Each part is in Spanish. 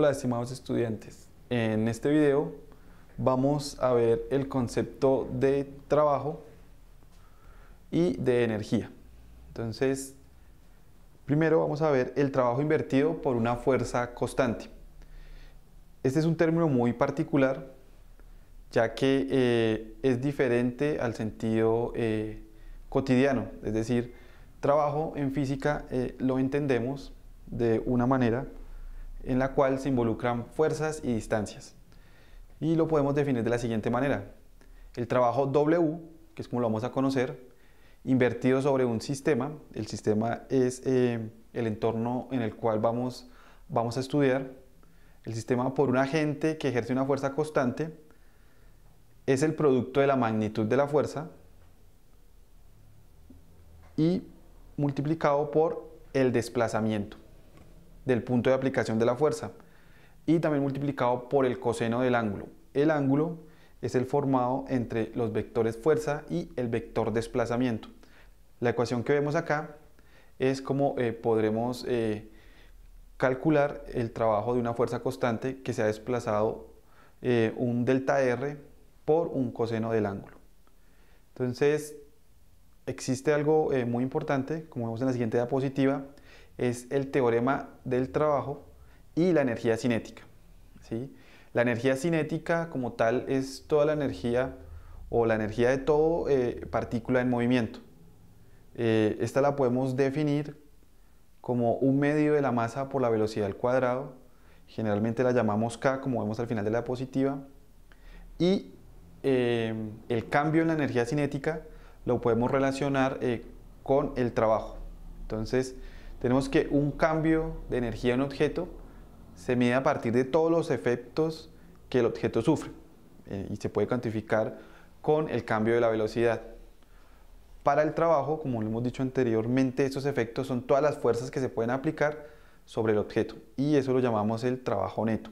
Hola estimados estudiantes, en este video vamos a ver el concepto de trabajo y de energía. Entonces, primero vamos a ver el trabajo invertido por una fuerza constante. Este es un término muy particular ya que eh, es diferente al sentido eh, cotidiano, es decir, trabajo en física eh, lo entendemos de una manera en la cual se involucran fuerzas y distancias. Y lo podemos definir de la siguiente manera. El trabajo W, que es como lo vamos a conocer, invertido sobre un sistema. El sistema es eh, el entorno en el cual vamos, vamos a estudiar. El sistema por un agente que ejerce una fuerza constante es el producto de la magnitud de la fuerza y multiplicado por el desplazamiento del punto de aplicación de la fuerza y también multiplicado por el coseno del ángulo. El ángulo es el formado entre los vectores fuerza y el vector desplazamiento. La ecuación que vemos acá es como eh, podremos eh, calcular el trabajo de una fuerza constante que se ha desplazado eh, un delta R por un coseno del ángulo. Entonces, existe algo muy importante, como vemos en la siguiente diapositiva, es el teorema del trabajo y la energía cinética. ¿sí? La energía cinética como tal es toda la energía o la energía de todo eh, partícula en movimiento. Eh, esta la podemos definir como un medio de la masa por la velocidad al cuadrado, generalmente la llamamos K como vemos al final de la diapositiva, y eh, el cambio en la energía cinética lo podemos relacionar con el trabajo. Entonces, tenemos que un cambio de energía en un objeto se mide a partir de todos los efectos que el objeto sufre eh, y se puede cuantificar con el cambio de la velocidad. Para el trabajo, como lo hemos dicho anteriormente, estos efectos son todas las fuerzas que se pueden aplicar sobre el objeto y eso lo llamamos el trabajo neto.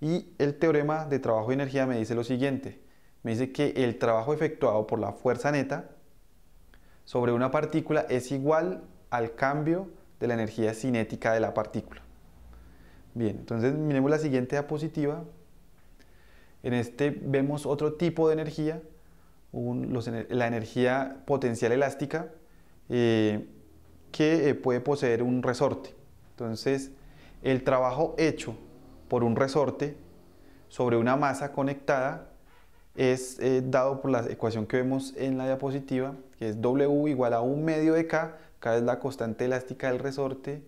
Y el teorema de trabajo y energía me dice lo siguiente, me dice que el trabajo efectuado por la fuerza neta sobre una partícula es igual al cambio de la energía cinética de la partícula. Bien, entonces miremos la siguiente diapositiva. En este vemos otro tipo de energía, la energía potencial elástica eh, que eh, puede poseer un resorte. Entonces, el trabajo hecho por un resorte sobre una masa conectada es eh, dado por la ecuación que vemos en la diapositiva, que es W igual a un medio de K, K es la constante elástica del resorte,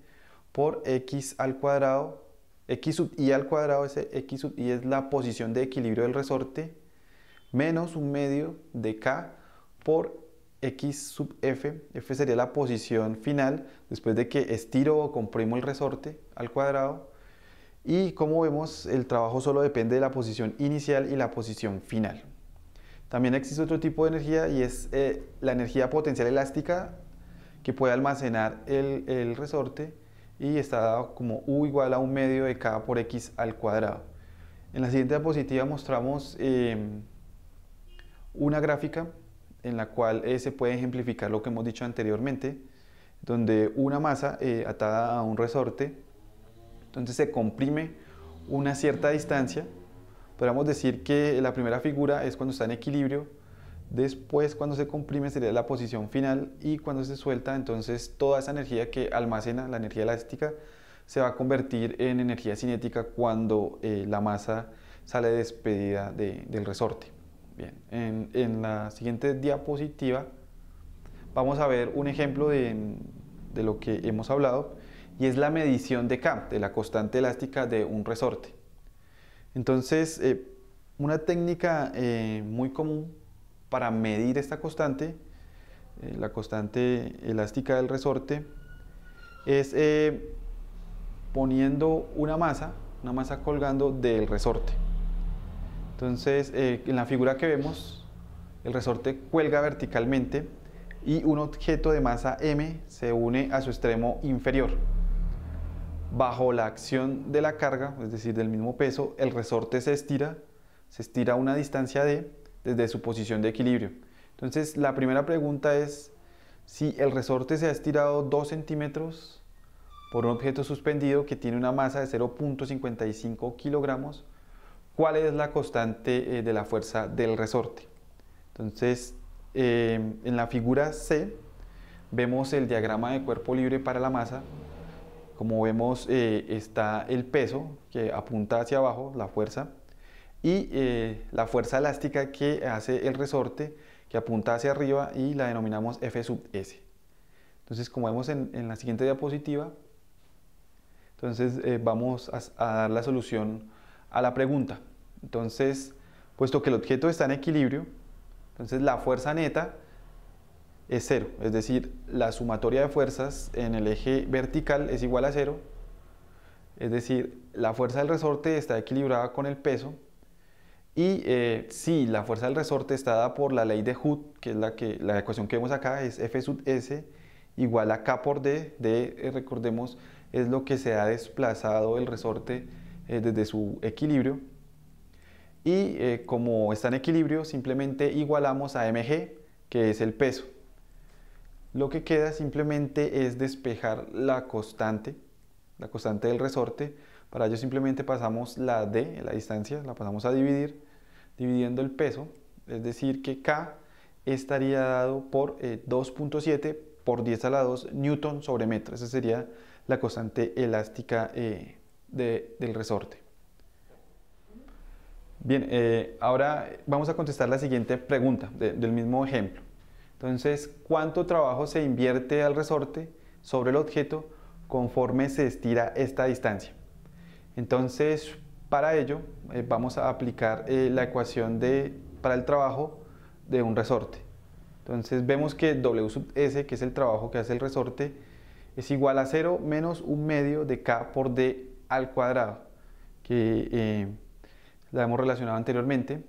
por X al cuadrado, X sub I al cuadrado, ese X sub I es la posición de equilibrio del resorte, menos un medio de K por X sub F, F sería la posición final después de que estiro o comprimo el resorte al cuadrado, y como vemos, el trabajo solo depende de la posición inicial y la posición final. También existe otro tipo de energía y es eh, la energía potencial elástica que puede almacenar el, resorte y está dado como U igual a un medio de K por X al cuadrado. En la siguiente diapositiva mostramos em, una gráfica en la cual eh, se puede ejemplificar lo que hemos dicho anteriormente, donde una masa eh, atada a un resorte entonces se comprime una cierta distancia. Podríamos decir que la primera figura es cuando está en equilibrio, después cuando se comprime sería la posición final y cuando se suelta entonces toda esa energía que almacena, la energía elástica, se va a convertir en energía cinética cuando eh, la masa sale despedida del resorte. Bien, en, la siguiente diapositiva vamos a ver un ejemplo de lo que hemos hablado y es la medición de K, de la constante elástica de un resorte. Entonces, eh, una técnica eh, muy común para medir esta constante, eh, la constante elástica del resorte, es poniendo una masa, una masa colgando del resorte. Entonces, en la figura que vemos, el resorte cuelga verticalmente y un objeto de masa m se une a su extremo inferior bajo la acción de la carga, es decir, del mismo peso, el resorte se estira, se estira a una distancia de, desde su posición de equilibrio. Entonces, la primera pregunta es si el resorte se ha estirado 2 centímetros por un objeto suspendido que tiene una masa de 0.55 kilogramos, ¿cuál es la constante eh, de la fuerza del resorte? Entonces, eh, en la figura C vemos el diagrama de cuerpo libre para la masa como vemos eh, está el peso que apunta hacia abajo, la fuerza, y eh, la fuerza elástica que hace el resorte que apunta hacia arriba y la denominamos F sub S. Entonces como vemos en, la siguiente diapositiva, entonces eh, vamos a dar la solución a la pregunta. Entonces, puesto que el objeto está en equilibrio, entonces la fuerza neta es cero, es decir, la sumatoria de fuerzas en el eje vertical es igual a cero, es decir, la fuerza del resorte está equilibrada con el peso y eh, si la fuerza del resorte está dada por la ley de Hood, que es la, que, la ecuación que vemos acá, es F S igual a K por D, D eh, recordemos es lo que se ha desplazado el resorte eh, desde su equilibrio y como está en equilibrio simplemente igualamos a mg que es el peso lo que queda simplemente es despejar la constante, la constante del resorte. Para ello simplemente pasamos la D, la distancia, la pasamos a dividir, dividiendo el peso. Es decir, que K estaría dado por 2.7 eh, por 10 a la 2 newton sobre metro. Esa sería la constante elástica eh, del resorte. Bien, eh, ahora vamos a contestar la siguiente pregunta del mismo ejemplo. Entonces, ¿cuánto trabajo se invierte al resorte sobre el objeto conforme se estira esta distancia? Entonces, para ello, eh, vamos a aplicar eh, la ecuación de, para el trabajo de un resorte. Entonces, vemos que W sub S, que es el trabajo que hace el resorte, es igual a 0 menos un medio de K por D al cuadrado, que eh, la hemos relacionado anteriormente.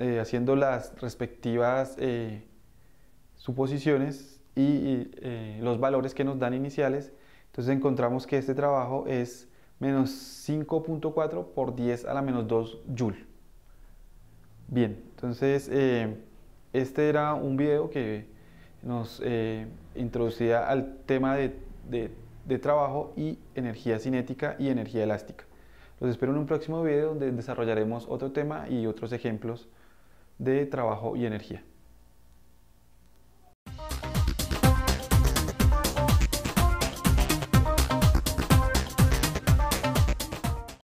Eh, haciendo las respectivas eh, suposiciones y, eh, los valores que nos dan iniciales, entonces encontramos que este trabajo es menos 5.4 por 10 a la menos 2 joule. Bien, entonces este era un video que nos introducía al tema de, de trabajo y energía cinética y energía elástica. Los espero en un próximo video donde desarrollaremos otro tema y otros ejemplos de trabajo y energía.